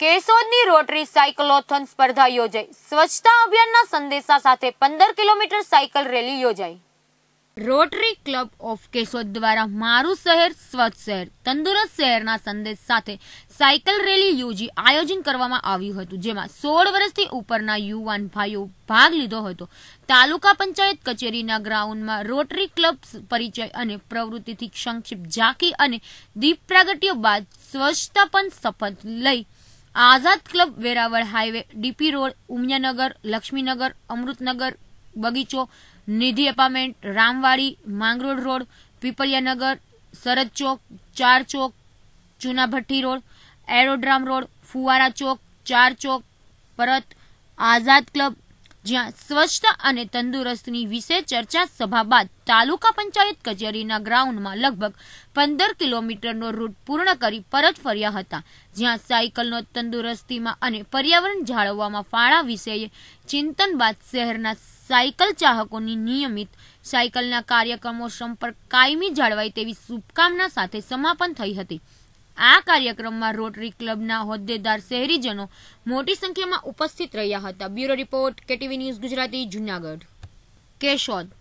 કેશોદની rotary સાયકલોથોન સ્પર્ધા યોજાઈ સ્વચ્છતા અભિયાનના સંદેશા સાથે પંદર કિલોમીટર સાયકલ રેલી યોજાઈ રોટરી ક્લબ ઓફ કેશોદ દ્વારા મારું શહેર સ્વચ્છ શહેર તંદુરસ્ત શહેરના સંદેશ સાથે સાયકલ રેલી યોજી આયોજન કરવામાં આવ્યું હતું જેમાં સોળ વર્ષથી ઉપરના યુવાન ભાઈઓ ભાગ લીધો હતો તાલુકા પંચાયત કચેરીના ગ્રાઉન્ડમાં રોટરી ક્લબ પરિચય અને પ્રવૃત્તિથી સંક્ષિપ્ત ઝાંકી અને દીપ પ્રાગટ્ય બાદ સ્વચ્છતા પણ શપથ લઈ Azad club Veraval highway DP road Umiyanagar Laxminagar Amrutnagar બગીચો નિધિ એપાર્ટમેન્ટ રામવાડી માંગરોળ રોડ પીપલિયાનગર સરદ ચોક ચાર ચોક ચૂનાભઠ્ઠી રોડ એરોડ્રામ રોડ ફુવારા ચોક ચાર ચોક પરત આઝાદ ક્લબ જ્યાં સ્વચ્છતા અને તંદુરસ્તની વિશે ચર્ચા સભા બાદ તાલુકા પંચાયત કચેરીના ગ્રાઉન્ડમાં લગભગ પંદર કિલોમીટરનો રૂટ પૂર્ણ કરી પરત ફર્યા હતા જ્યાં સાયકલનો તંદુરસ્તીમાં અને પર્યાવરણ જાળવવામાં ફાળા વિશે ચિંતન બાદ શહેરના સાયકલ ચાહકોની નિયમિત સાયકલના કાર્યક્રમો સંપર્ક કાયમી જાળવાય તેવી શુભકામના સાથે સમાપન થઈ હતી આ કાર્યક્રમમાં રોટરી ક્લબના હોદ્દેદાર શહેરીજનો મોટી સંખ્યામાં ઉપસ્થિત રહ્યા હતા bureau report KTV news Gujarati Junagadh Keshod